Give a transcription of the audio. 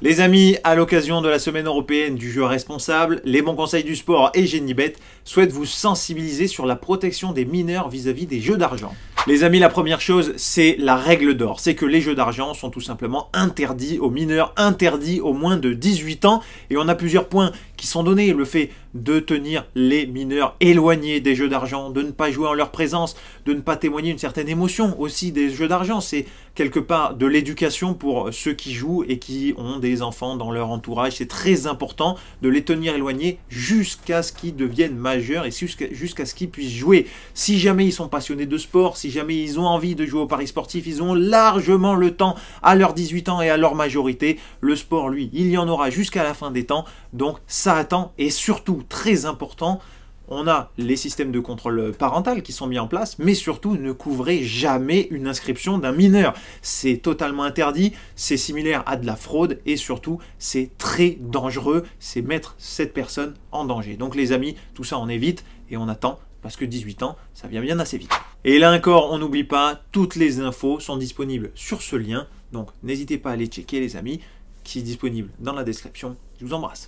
Les amis, à l'occasion de la semaine européenne du jeu responsable, les bons conseils du sport et Bête souhaitent vous sensibiliser sur la protection des mineurs vis-à-vis -vis des jeux d'argent. Les amis, la première chose, c'est la règle d'or. C'est que les jeux d'argent sont tout simplement interdits aux mineurs, interdits aux moins de 18 ans. Et on a plusieurs points qui sont donnés. Le fait de tenir les mineurs éloignés des jeux d'argent, de ne pas jouer en leur présence, de ne pas témoigner une certaine émotion aussi des jeux d'argent. C'est quelque part de l'éducation pour ceux qui jouent et qui ont des enfants dans leur entourage. C'est très important de les tenir éloignés jusqu'à ce qu'ils deviennent majeurs et jusqu'à ce qu'ils puissent jouer. Si jamais ils sont passionnés de sport, si jamais ils ont envie de jouer au paris sportif, ils ont largement le temps à leurs 18 ans et à leur majorité. Le sport, lui, il y en aura jusqu'à la fin des temps. Donc ça s'arrêtant et surtout très important, on a les systèmes de contrôle parental qui sont mis en place, mais surtout ne couvrez jamais une inscription d'un mineur. C'est totalement interdit, c'est similaire à de la fraude et surtout c'est très dangereux, c'est mettre cette personne en danger. Donc les amis, tout ça on évite et on attend parce que 18 ans, ça vient bien assez vite. Et là encore, on n'oublie pas, toutes les infos sont disponibles sur ce lien, donc n'hésitez pas à aller checker les amis, qui est disponible dans la description. Je vous embrasse.